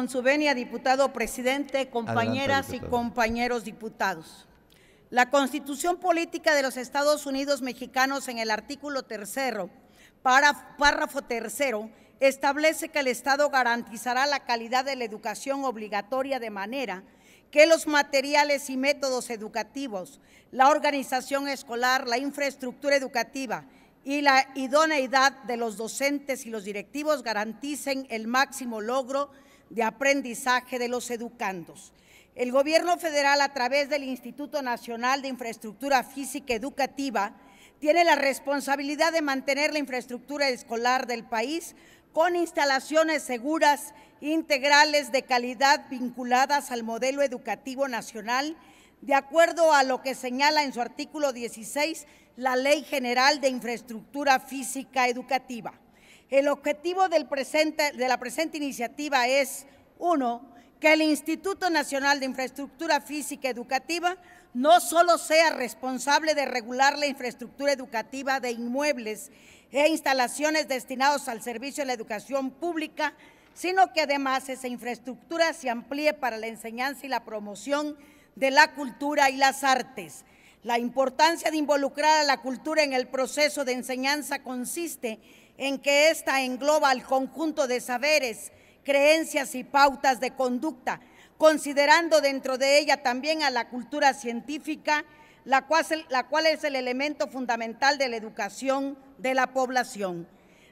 con su venia, diputado presidente, compañeras y compañeros diputados. La Constitución Política de los Estados Unidos Mexicanos en el artículo tercero, párrafo tercero, establece que el Estado garantizará la calidad de la educación obligatoria de manera que los materiales y métodos educativos, la organización escolar, la infraestructura educativa y la idoneidad de los docentes y los directivos garanticen el máximo logro de aprendizaje de los educandos. El gobierno federal, a través del Instituto Nacional de Infraestructura Física Educativa, tiene la responsabilidad de mantener la infraestructura escolar del país con instalaciones seguras, integrales, de calidad, vinculadas al modelo educativo nacional, de acuerdo a lo que señala en su artículo 16 la Ley General de Infraestructura Física Educativa. El objetivo de la presente iniciativa es, uno, que el Instituto Nacional de Infraestructura Física Educativa no solo sea responsable de regular la infraestructura educativa de inmuebles e instalaciones destinados al servicio de la educación pública, sino que además esa infraestructura se amplíe para la enseñanza y la promoción de la cultura y las artes. La importancia de involucrar a la cultura en el proceso de enseñanza consiste en en que ésta engloba al conjunto de saberes, creencias y pautas de conducta, considerando dentro de ella también a la cultura científica, la cual, la cual es el elemento fundamental de la educación de la población.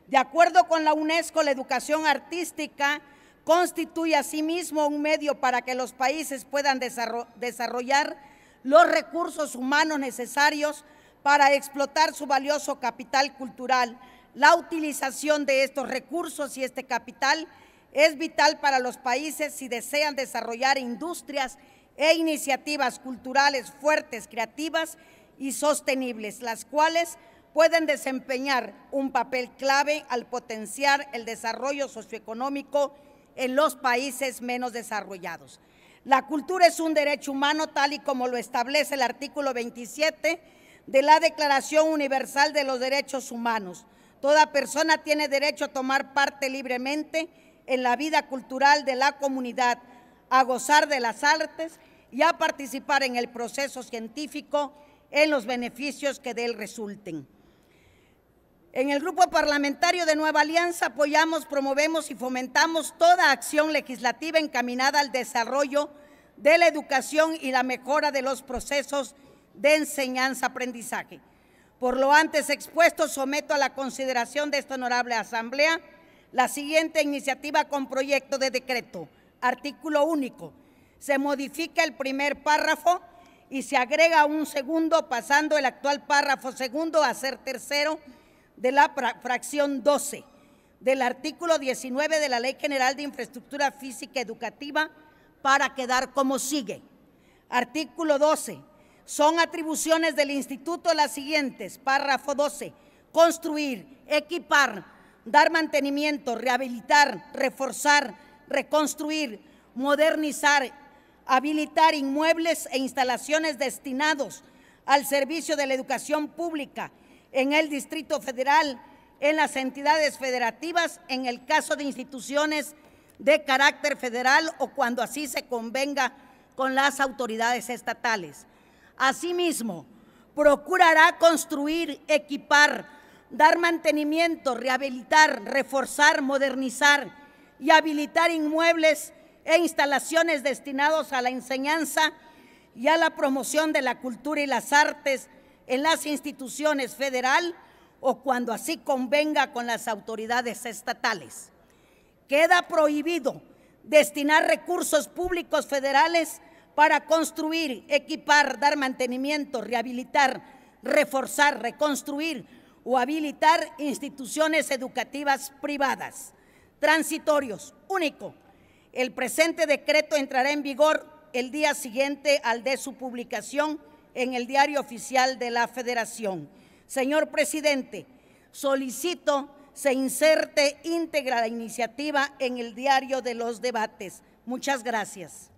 De acuerdo con la UNESCO, la educación artística constituye asimismo un medio para que los países puedan desarrollar los recursos humanos necesarios para explotar su valioso capital cultural, la utilización de estos recursos y este capital es vital para los países si desean desarrollar industrias e iniciativas culturales fuertes, creativas y sostenibles, las cuales pueden desempeñar un papel clave al potenciar el desarrollo socioeconómico en los países menos desarrollados. La cultura es un derecho humano tal y como lo establece el artículo 27 de la Declaración Universal de los Derechos Humanos. Toda persona tiene derecho a tomar parte libremente en la vida cultural de la comunidad, a gozar de las artes y a participar en el proceso científico en los beneficios que de él resulten. En el Grupo Parlamentario de Nueva Alianza apoyamos, promovemos y fomentamos toda acción legislativa encaminada al desarrollo de la educación y la mejora de los procesos de enseñanza-aprendizaje. Por lo antes expuesto, someto a la consideración de esta honorable asamblea la siguiente iniciativa con proyecto de decreto. Artículo único. Se modifica el primer párrafo y se agrega un segundo, pasando el actual párrafo segundo a ser tercero de la fracción 12 del artículo 19 de la Ley General de Infraestructura Física Educativa para quedar como sigue. Artículo 12 son atribuciones del instituto las siguientes, párrafo 12, construir, equipar, dar mantenimiento, rehabilitar, reforzar, reconstruir, modernizar, habilitar inmuebles e instalaciones destinados al servicio de la educación pública en el Distrito Federal, en las entidades federativas, en el caso de instituciones de carácter federal o cuando así se convenga con las autoridades estatales. Asimismo, procurará construir, equipar, dar mantenimiento, rehabilitar, reforzar, modernizar y habilitar inmuebles e instalaciones destinados a la enseñanza y a la promoción de la cultura y las artes en las instituciones federal o cuando así convenga con las autoridades estatales. Queda prohibido destinar recursos públicos federales para construir, equipar, dar mantenimiento, rehabilitar, reforzar, reconstruir o habilitar instituciones educativas privadas. Transitorios. Único. El presente decreto entrará en vigor el día siguiente al de su publicación en el Diario Oficial de la Federación. Señor Presidente, solicito se inserte íntegra la iniciativa en el diario de los debates. Muchas gracias.